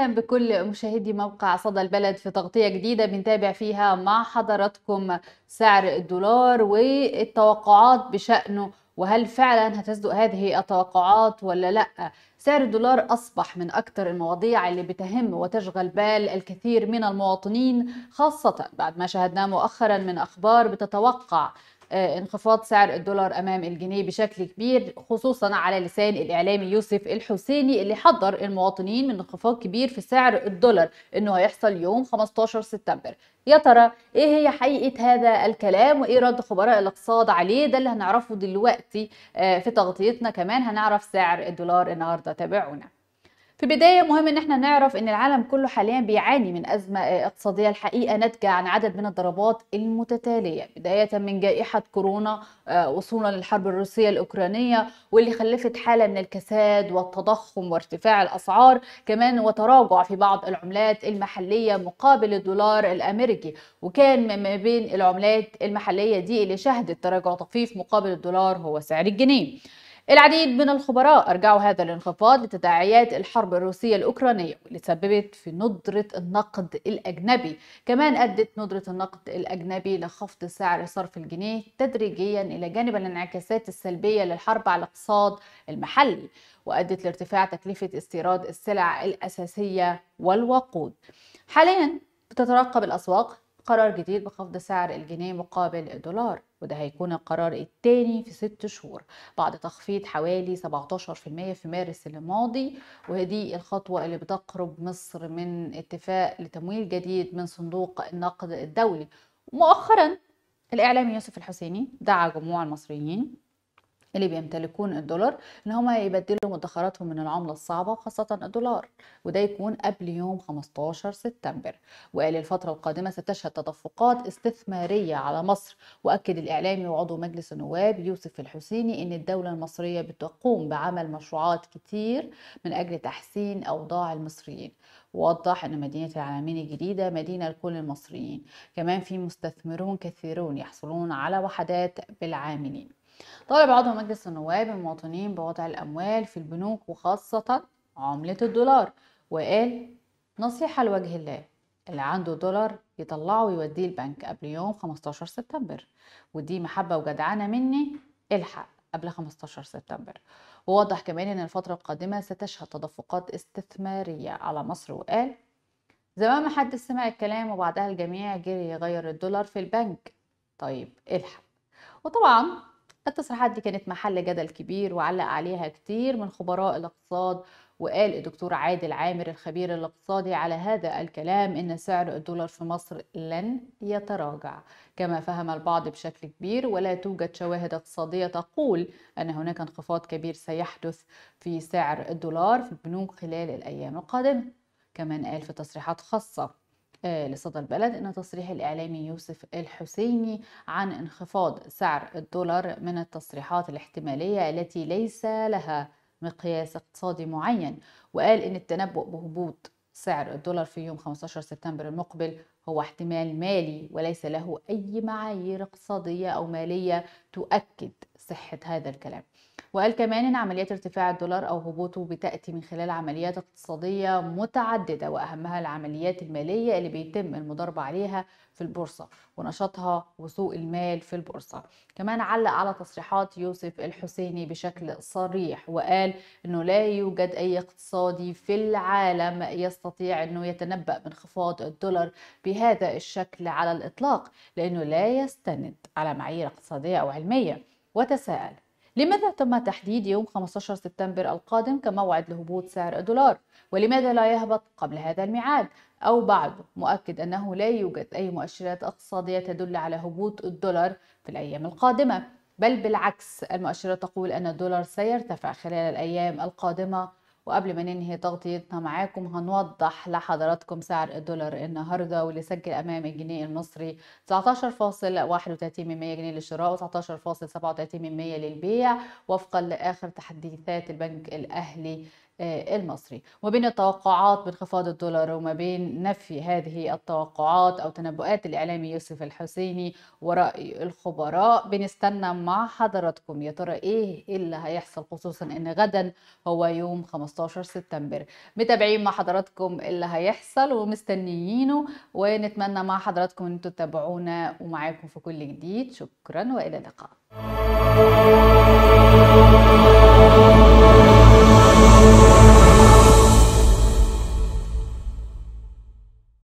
اهلا بكل مشاهدي موقع صدى البلد في تغطيه جديده بنتابع فيها مع حضراتكم سعر الدولار والتوقعات بشانه وهل فعلا هتصدق هذه التوقعات ولا لا سعر الدولار أصبح من أكثر المواضيع اللي بتهم وتشغل بال الكثير من المواطنين خاصة بعد ما شاهدناه مؤخرا من أخبار بتتوقع آه، انخفاض سعر الدولار امام الجنيه بشكل كبير خصوصا على لسان الاعلامي يوسف الحسيني اللي حذر المواطنين من انخفاض كبير في سعر الدولار انه هيحصل يوم 15 سبتمبر يا ترى ايه هي حقيقه هذا الكلام وايه رد خبراء الاقتصاد عليه ده اللي هنعرفه دلوقتي آه، في تغطيتنا كمان هنعرف سعر الدولار النهارده تابعونا في البدايه مهم ان احنا نعرف ان العالم كله حاليا بيعاني من ازمه اقتصاديه الحقيقه ناتجه عن عدد من الضربات المتتاليه بدايه من جائحه كورونا آه، وصولا للحرب الروسيه الاوكرانيه واللي خلفت حاله من الكساد والتضخم وارتفاع الاسعار كمان وتراجع في بعض العملات المحليه مقابل الدولار الامريكي وكان ما بين العملات المحليه دي اللي شهدت تراجع طفيف مقابل الدولار هو سعر الجنيه العديد من الخبراء أرجعوا هذا الانخفاض لتداعيات الحرب الروسية الأوكرانية واللي تسببت في ندرة النقد الأجنبي كمان أدت ندرة النقد الأجنبي لخفض سعر صرف الجنيه تدريجيا إلى جانب الانعكاسات السلبية للحرب على الاقتصاد المحلي وأدت لارتفاع تكلفة استيراد السلع الأساسية والوقود حاليا بتترقب الأسواق قرار جديد بخفض سعر الجنيه مقابل الدولار وده هيكون القرار الثاني في ست شهور بعد تخفيض حوالي 17% في مارس الماضي وهذه الخطوة اللي بتقرب مصر من اتفاق لتمويل جديد من صندوق النقد الدولي مؤخرا الإعلامي يوسف الحسيني دعا جموع المصريين اللي بيمتلكون الدولار ان هما يبدلوا مدخراتهم من العملة الصعبة وخاصة الدولار وده يكون قبل يوم 15 سبتمبر وقال الفترة القادمة ستشهد تدفقات استثمارية على مصر وأكد الإعلامي وعضو مجلس النواب يوسف الحسيني أن الدولة المصرية بتقوم بعمل مشروعات كتير من أجل تحسين أوضاع المصريين ووضح أن مدينة العلمين الجديدة مدينة لكل المصريين كمان في مستثمرون كثيرون يحصلون على وحدات بالعاملين طالب عضو مجلس النواب المواطنين بوضع الأموال في البنوك وخاصة عملة الدولار وقال نصيحة لوجه الله اللي عنده دولار يطلعه ويوديه البنك قبل يوم 15 سبتمبر ودي محبة وجدعانة مني الحق قبل 15 سبتمبر ووضح كمان ان الفترة القادمة ستشهد تدفقات استثمارية على مصر وقال زمان ما حد سمع الكلام وبعدها الجميع جري يغير الدولار في البنك طيب الحق وطبعا التصريحات دي كانت محل جدل كبير وعلق عليها كتير من خبراء الاقتصاد وقال الدكتور عادل عامر الخبير الاقتصادي على هذا الكلام ان سعر الدولار في مصر لن يتراجع كما فهم البعض بشكل كبير ولا توجد شواهد اقتصاديه تقول ان هناك انخفاض كبير سيحدث في سعر الدولار في البنوك خلال الايام القادمه كمان قال في تصريحات خاصه آه، لصدى البلد ان تصريح الاعلامي يوسف الحسيني عن انخفاض سعر الدولار من التصريحات الاحتماليه التي ليس لها مقياس اقتصادي معين وقال ان التنبؤ بهبوط سعر الدولار في يوم 15 سبتمبر المقبل هو احتمال مالي وليس له اي معايير اقتصاديه او ماليه تؤكد صحة هذا الكلام وقال كمان إن عمليات ارتفاع الدولار أو هبوطه بتأتي من خلال عمليات اقتصادية متعددة وأهمها العمليات المالية اللي بيتم المضاربة عليها في البورصة ونشاطها وسوق المال في البورصة كمان علق على تصريحات يوسف الحسيني بشكل صريح وقال أنه لا يوجد أي اقتصادي في العالم يستطيع أنه يتنبأ بانخفاض الدولار بهذا الشكل على الإطلاق لأنه لا يستند على معايير اقتصادية أو علمية وتساءل لماذا تم تحديد يوم 15 سبتمبر القادم كموعد لهبوط سعر الدولار؟ ولماذا لا يهبط قبل هذا الميعاد أو بعده؟ مؤكد أنه لا يوجد أي مؤشرات اقتصادية تدل على هبوط الدولار في الأيام القادمة بل بالعكس المؤشرات تقول أن الدولار سيرتفع خلال الأيام القادمة وقبل ما ننهي تغطيتنا معاكم هنوضح لحضراتكم سعر الدولار النهارده واللي سجل امام الجنيه المصري 19.31 جنيه للشراء و19.37 للبيع وفقا لاخر تحديثات البنك الاهلي آه، المصري وما بين التوقعات بانخفاض الدولار وما بين نفي هذه التوقعات أو تنبؤات الإعلامي يوسف الحسيني ورأي الخبراء بنستنى مع حضراتكم يا ترى إيه اللي هيحصل خصوصا إن غدا هو يوم 15 سبتمبر متابعين مع حضراتكم اللي هيحصل ومستنيينه ونتمنى مع حضراتكم أن انتم تتابعونا ومعاكم في كل جديد شكرا وإلى اللقاء